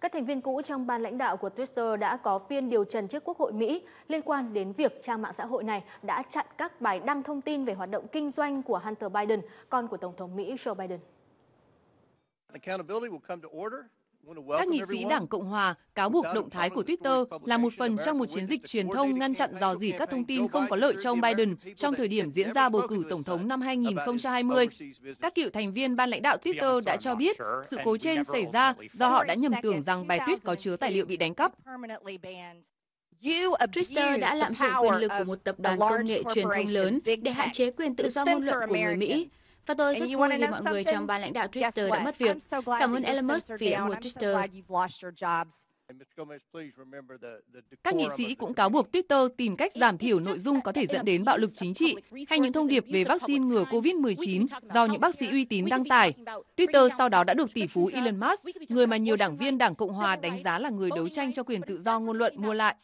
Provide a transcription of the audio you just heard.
các thành viên cũ trong ban lãnh đạo của Twitter đã có phiên điều trần trước Quốc hội Mỹ liên quan đến việc trang mạng xã hội này đã chặn các bài đăng thông tin về hoạt động kinh doanh của Hunter Biden, con của Tổng thống Mỹ Joe Biden. Các nghị sĩ Đảng Cộng Hòa cáo buộc động thái của Twitter là một phần trong một chiến dịch truyền thông ngăn chặn dò dỉ các thông tin không có lợi cho ông Biden trong thời điểm diễn ra bầu cử tổng thống năm 2020. Các cựu thành viên ban lãnh đạo Twitter đã cho biết sự cố trên xảy ra do họ đã nhầm tưởng rằng bài tweet có chứa tài liệu bị đánh cắp. Twitter đã lạm dụng quyền lực của một tập đoàn công nghệ truyền thông lớn để hạn chế quyền tự do ngôn luận của người Mỹ. Và tôi rất vui vì mọi người trong ban lãnh đạo Twitter đã mất việc. Cảm ơn Elon Musk vì đã mua Twitter. Các nghị sĩ cũng cáo buộc Twitter tìm cách giảm thiểu nội dung có thể dẫn đến bạo lực chính trị hay những thông điệp về vaccine ngừa COVID-19 do những bác sĩ uy tín đăng tải. Twitter sau đó đã được tỷ phú Elon Musk, người mà nhiều đảng viên Đảng Cộng Hòa đánh giá là người đấu tranh cho quyền tự do ngôn luận mua lại.